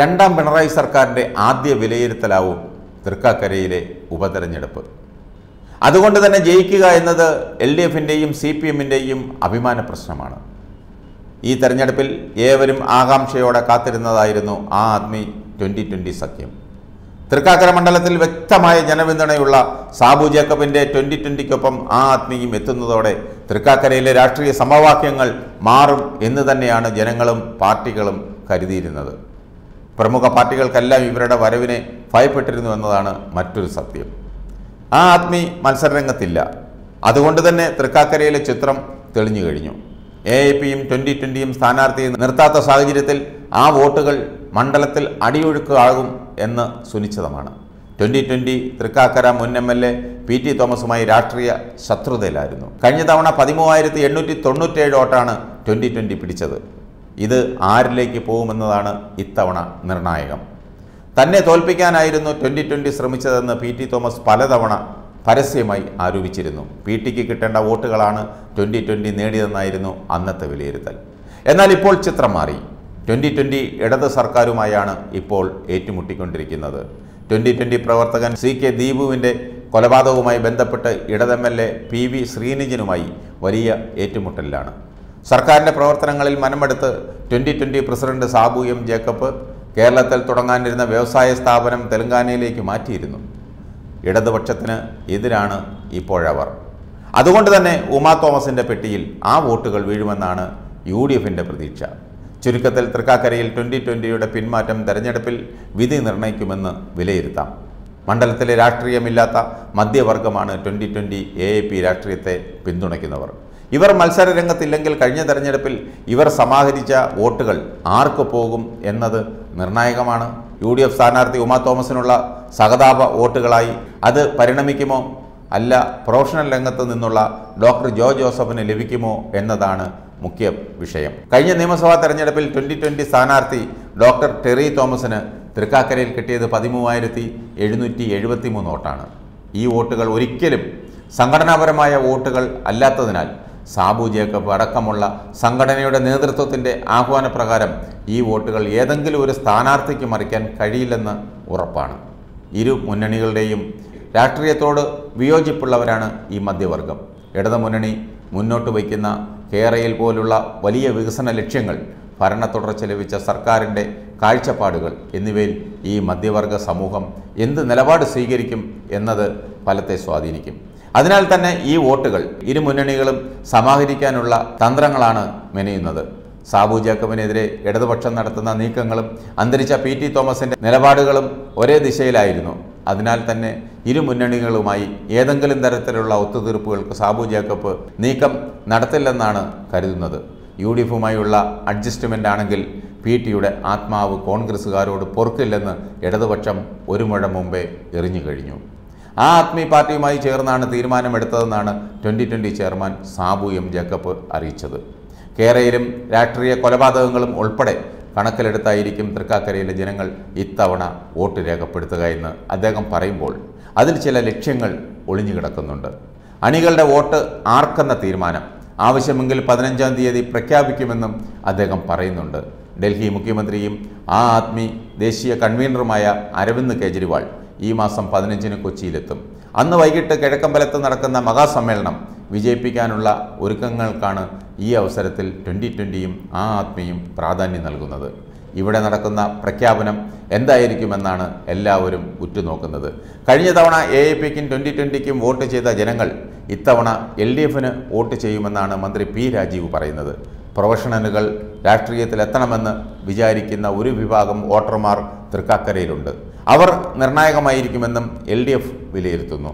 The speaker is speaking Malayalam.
രണ്ടാം പിണറായി സർക്കാരിൻ്റെ ആദ്യ വിലയിരുത്തലാവും തൃക്കാക്കരയിലെ ഉപതെരഞ്ഞെടുപ്പ് അതുകൊണ്ട് തന്നെ ജയിക്കുക എന്നത് എൽ ഡി എഫിൻ്റെയും സി പി എമ്മിൻ്റെയും അഭിമാന പ്രശ്നമാണ് ഈ തെരഞ്ഞെടുപ്പിൽ ഏവരും ആകാംക്ഷയോടെ കാത്തിരുന്നതായിരുന്നു ആ ആദ്മി ട്വൻ്റി ട്വൻ്റി സഖ്യം തൃക്കാക്കര മണ്ഡലത്തിൽ വ്യക്തമായ ജനപിന്തുണയുള്ള സാബു ജേക്കബിൻ്റെ ട്വൻ്റി ട്വൻ്റിക്കൊപ്പം ആ ആത്മീയും എത്തുന്നതോടെ തൃക്കാക്കരയിലെ രാഷ്ട്രീയ സമവാക്യങ്ങൾ മാറും എന്ന് തന്നെയാണ് ജനങ്ങളും പാർട്ടികളും കരുതിയിരുന്നത് പ്രമുഖ പാർട്ടികൾക്കെല്ലാം ഇവരുടെ വരവിനെ ഭയപ്പെട്ടിരുന്നു എന്നതാണ് മറ്റൊരു സത്യം ആ ആത്മി മത്സരരംഗത്തില്ല അതുകൊണ്ട് തന്നെ തൃക്കാക്കരയിലെ ചിത്രം തെളിഞ്ഞു കഴിഞ്ഞു എ എ പിയും ട്വൻ്റി ട്വൻ്റിയും സ്ഥാനാർത്ഥിയെ നിർത്താത്ത സാഹചര്യത്തിൽ ആ വോട്ടുകൾ മണ്ഡലത്തിൽ അടിയൊഴുക്കാകും എന്ന് സുനിശ്ചിതമാണ് ട്വൻ്റി ട്വൻ്റി തൃക്കാക്കര മുൻ M L A P T തോമസുമായി രാഷ്ട്രീയ ശത്രുതയിലായിരുന്നു കഴിഞ്ഞ തവണ പതിമൂവായിരത്തി എണ്ണൂറ്റി തൊണ്ണൂറ്റേഴ് വോട്ടാണ് ട്വൻ്റി ട്വൻ്റി പിടിച്ചത് ഇത് ആരിലേക്ക് പോകുമെന്നതാണ് ഇത്തവണ നിർണായകം തന്നെ തോൽപ്പിക്കാനായിരുന്നു ട്വൻ്റി ട്വൻ്റി ശ്രമിച്ചതെന്ന് പി ടി തോമസ് പലതവണ പരസ്യമായി ആരോപിച്ചിരുന്നു പി ടിക്ക് കിട്ടേണ്ട വോട്ടുകളാണ് ട്വൻ്റി ട്വൻ്റി നേടിയതെന്നായിരുന്നു അന്നത്തെ വിലയിരുത്തൽ എന്നാൽ ഇപ്പോൾ ചിത്രം മാറി ട്വൻ്റി ട്വൻ്റി ഇടത് സർക്കാരുമായാണ് ഇപ്പോൾ ഏറ്റുമുട്ടിക്കൊണ്ടിരിക്കുന്നത് ട്വൻ്റി ട്വൻ്റി പ്രവർത്തകൻ സി കെ ദീപുവിൻ്റെ കൊലപാതകവുമായി ബന്ധപ്പെട്ട് ഇടത് M L A P V ശ്രീനിജനുമായി വലിയ ഏറ്റുമുട്ടലിലാണ് സർക്കാരിൻ്റെ പ്രവർത്തനങ്ങളിൽ മനമെടുത്ത് twenty twenty president Sabu M Jacob കേരളത്തിൽ തുടങ്ങാനിരുന്ന വ്യവസായ സ്ഥാപനം തെലങ്കാനയിലേക്ക് മാറ്റിയിരുന്നു ഇടതുപക്ഷത്തിന് എതിരാണ് ഇപ്പോഴവർ അതുകൊണ്ട് തന്നെ ഉമാ തോമസിൻ്റെ പെട്ടിയിൽ ആ വോട്ടുകൾ വീഴുമെന്നാണ് യു ഡി എഫിൻ്റെ പ്രതീക്ഷ ചുരുക്കത്തിൽ തൃക്കാക്കരയിൽ ട്വൻ്റി ട്വൻ്റിയുടെ പിന്മാറ്റം തെരഞ്ഞെടുപ്പിൽ വിധി നിർണ്ണയിക്കുമെന്ന് വിലയിരുത്താം മണ്ഡലത്തിലെ രാഷ്ട്രീയമില്ലാത്ത മധ്യവർഗമാണ് twenty twenty A A P രാഷ്ട്രീയത്തെ പിന്തുണയ്ക്കുന്നവർ ഇവർ മത്സര രംഗത്തില്ലെങ്കിൽ കഴിഞ്ഞ തെരഞ്ഞെടുപ്പിൽ ഇവർ സമാഹരിച്ച വോട്ടുകൾ ആർക്ക് പോകും എന്നത് നിർണായകമാണ് യു ഡി എഫ് സ്ഥാനാർത്ഥി ഉമാ തോമസിനുള്ള സഹതാപ വോട്ടുകളായി അത് പരിണമിക്കുമോ അല്ല പ്രൊഫഷണൽ രംഗത്ത് നിന്നുള്ള ഡോക്ടർ ജോ ജോസഫിന് ലഭിക്കുമോ എന്നതാണ് മുഖ്യ വിഷയം കഴിഞ്ഞ നിയമസഭാ തെരഞ്ഞെടുപ്പിൽ ട്വൻ്റി ട്വൻ്റി സ്ഥാനാർത്ഥി ഡോക്ടർ ടെറി തോമസിന് തൃക്കാക്കരയിൽ കിട്ടിയത് പതിമൂവായിരത്തി എഴുന്നൂറ്റി എഴുപത്തി മൂന്ന് വോട്ടാണ് ഈ വോട്ടുകൾ ഒരിക്കലും സംഘടനാപരമായ വോട്ടുകൾ അല്ലാത്തതിനാൽ സാബു ജേക്കബ് അടക്കമുള്ള സംഘടനയുടെ നേതൃത്വത്തിൻ്റെ ആഹ്വാനപ്രകാരം ഈ വോട്ടുകൾ ഏതെങ്കിലും ഒരു സ്ഥാനാർത്ഥിക്ക് മറിക്കാൻ കഴിയില്ലെന്ന് ഉറപ്പാണ് ഇരു മുന്നണികളുടെയും രാഷ്ട്രീയത്തോട് വിയോജിപ്പുള്ളവരാണ് ഈ മധ്യവർഗം ഇടതുമുന്നണി മുന്നോട്ട് വയ്ക്കുന്ന കേരയിൽ പോലുള്ള വലിയ വികസന ലക്ഷ്യങ്ങൾ ഭരണ തുടർച്ച ലഭിച്ച സർക്കാരിൻ്റെ കാഴ്ചപ്പാടുകൾ എന്നിവയിൽ ഈ മധ്യവർഗ സമൂഹം എന്ത് നിലപാട് സ്വീകരിക്കും എന്നത് ഫലത്തെ സ്വാധീനിക്കും അതിനാൽ തന്നെ ഈ വോട്ടുകൾ ഇരു മുന്നണികളും സമാഹരിക്കാനുള്ള തന്ത്രങ്ങളാണ് മെനയുന്നത് സാബു ജേക്കബിനെതിരെ ഇടതുപക്ഷം നടത്തുന്ന നീക്കങ്ങളും അന്തരിച്ച പി ടി തോമസിന്റെ നിലപാടുകളും ഒരേ ദിശയിലായിരുന്നു അതിനാൽ തന്നെ ഇരു മുന്നണികളുമായി ഏതെങ്കിലും തരത്തിലുള്ള ഒത്തുതീർപ്പുകൾക്ക് സാബു ജേക്കബ് നീക്കം നടത്തില്ലെന്നാണ് കരുതുന്നത് യു ഡി എഫുമായുള്ള അഡ്ജസ്റ്റ്മെൻ്റ് ആണെങ്കിൽ പി ടിയുടെ ആത്മാവ് കോൺഗ്രസ്സുകാരോട് പൊറുക്കില്ലെന്ന് ഇടതുപക്ഷം ഒരു മുഴ മുമ്പേ എറിഞ്ഞു കഴിഞ്ഞു ആ ആദ്മി പാർട്ടിയുമായി ചേർന്നാണ് തീരുമാനമെടുത്തതെന്നാണ് twenty twenty chairman Sabu M Jacob അറിയിച്ചത് കേരയിലും രാഷ്ട്രീയ കൊലപാതകങ്ങളും ഉൾപ്പെടെ കണക്കിലെടുത്തായിരിക്കും തൃക്കാക്കരയിലെ ജനങ്ങൾ ഇത്തവണ വോട്ട് രേഖപ്പെടുത്തുക എന്ന് അദ്ദേഹം പറയുമ്പോൾ അതിൽ ചില ലക്ഷ്യങ്ങൾ ഒളിഞ്ഞു കിടക്കുന്നുണ്ട് അണികളുടെ വോട്ട് ആർക്കെന്ന തീരുമാനം ആവശ്യമെങ്കിൽ പതിനഞ്ചാം തീയതി പ്രഖ്യാപിക്കുമെന്നും അദ്ദേഹം പറയുന്നുണ്ട് ഡൽഹി മുഖ്യമന്ത്രിയും ആ ആദ്മി ദേശീയ കൺവീനറുമായ അരവിന്ദ് കെജ്രിവാൾ ഈ മാസം പതിനഞ്ചിന് കൊച്ചിയിലെത്തും അന്ന് വൈകിട്ട് കിഴക്കമ്പലത്ത് നടക്കുന്ന മഹാസമ്മേളനം വിജയിപ്പിക്കാനുള്ള ഒരുക്കങ്ങൾക്കാണ് ഈ അവസരത്തിൽ ട്വൻ്റി ട്വൻ്റിയും ആ ആത്മീയും പ്രാധാന്യം നൽകുന്നത് ഇവിടെ നടക്കുന്ന പ്രഖ്യാപനം എന്തായിരിക്കുമെന്നാണ് എല്ലാവരും ഉറ്റുനോക്കുന്നത് കഴിഞ്ഞ തവണ എ ഐ പിക്കും ട്വൻ്റി ട്വൻ്റിക്കും വോട്ട് ചെയ്ത ജനങ്ങൾ ഇത്തവണ എൽ ഡി എഫിന് വോട്ട് ചെയ്യുമെന്നാണ് മന്ത്രി പി രാജീവ് പറയുന്നത് പ്രൊഫഷണലുകൾ രാഷ്ട്രീയത്തിലെത്തണമെന്ന് വിചാരിക്കുന്ന ഒരു വിഭാഗം വോട്ടർമാർ തൃക്കാക്കരയിലുണ്ട് അവർ നിർണായകമായിരിക്കുമെന്നും എൽ ഡി എഫ് വിലയിരുത്തുന്നു